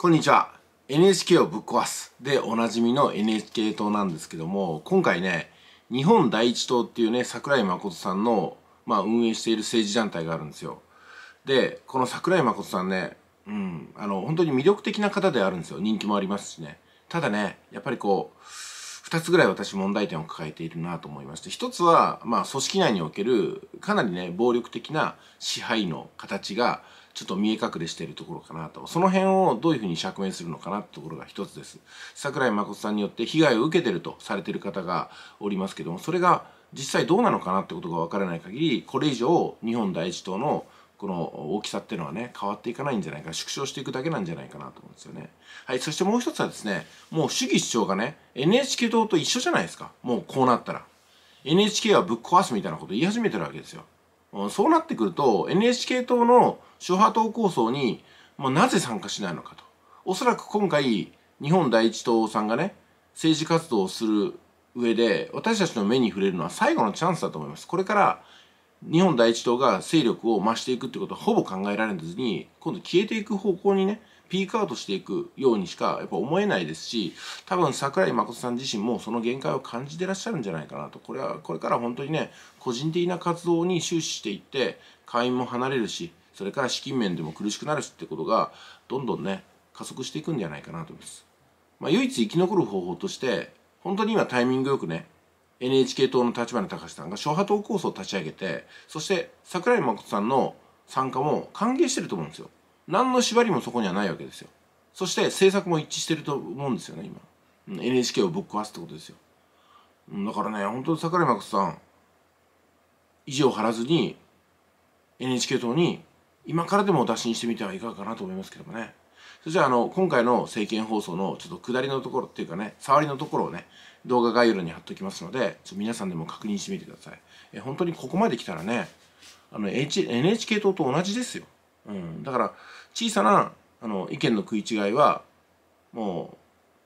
こんにちは NHK をぶっ壊すでおなじみの NHK 党なんですけども今回ね日本第一党っていうね桜井誠さんの、まあ、運営している政治団体があるんですよでこの桜井誠さんねうんあの本当に魅力的な方であるんですよ人気もありますしねただねやっぱりこう2つぐらい私問題点を抱えているなと思いまして1つは、まあ、組織内におけるかなりね暴力的な支配の形がちょっと見え隠れしているところかなとその辺をどういうふうに釈明するのかなってところが一つです桜井誠さんによって被害を受けてるとされてる方がおりますけどもそれが実際どうなのかなってことが分からない限りこれ以上日本第一党のこの大きさっていうのはね変わっていかないんじゃないか縮小していくだけなんじゃないかなと思うんですよねはいそしてもう一つはですねもう主義主張がね NHK 党と一緒じゃないですかもうこうなったら NHK はぶっ壊すみたいなこと言い始めてるわけですよそうなってくると NHK 党の諸派党構想に、まあ、なぜ参加しないのかと。おそらく今回日本第一党さんがね政治活動をする上で私たちの目に触れるのは最後のチャンスだと思います。これから日本第一党が勢力を増していくってことはほぼ考えられずに今度消えていく方向にねピークアウトしていくようにしかやっぱ思えないですし多分桜井誠さん自身もその限界を感じてらっしゃるんじゃないかなとこれはこれから本当にね個人的な活動に終始していって会員も離れるしそれから資金面でも苦しくなるしってことがどんどんね加速していくんじゃないかなと思います。まあ、唯一生き残る方法として本当に今タイミングよくね NHK 党の立花隆さんが諸派党構想を立ち上げてそして桜井誠さんの参加も歓迎してると思うんですよ。何の縛りもそこにはないわけですよそして政策も一致してると思うんですよね今 NHK をぶっ壊すってことですよだからね本当に桜井真子さん意地を張らずに NHK 党に今からでも打診してみてはいかがかなと思いますけどもねそしてあの今回の政見放送のちょっと下りのところっていうかね触りのところをね動画概要欄に貼っておきますのでちょ皆さんでも確認してみてくださいえ本当にここまで来たらねあの、H、NHK 党と同じですよ、うん、だから小さなあの意見の食い違いはもう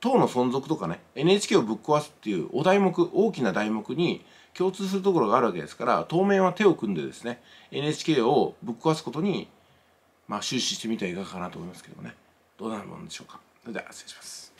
党の存続とかね NHK をぶっ壊すっていうお題目大きな題目に共通するところがあるわけですから当面は手を組んでですね NHK をぶっ壊すことに、まあ、終始してみてはいかがかなと思いますけどもねどうなるものでしょうかそれでは失礼します。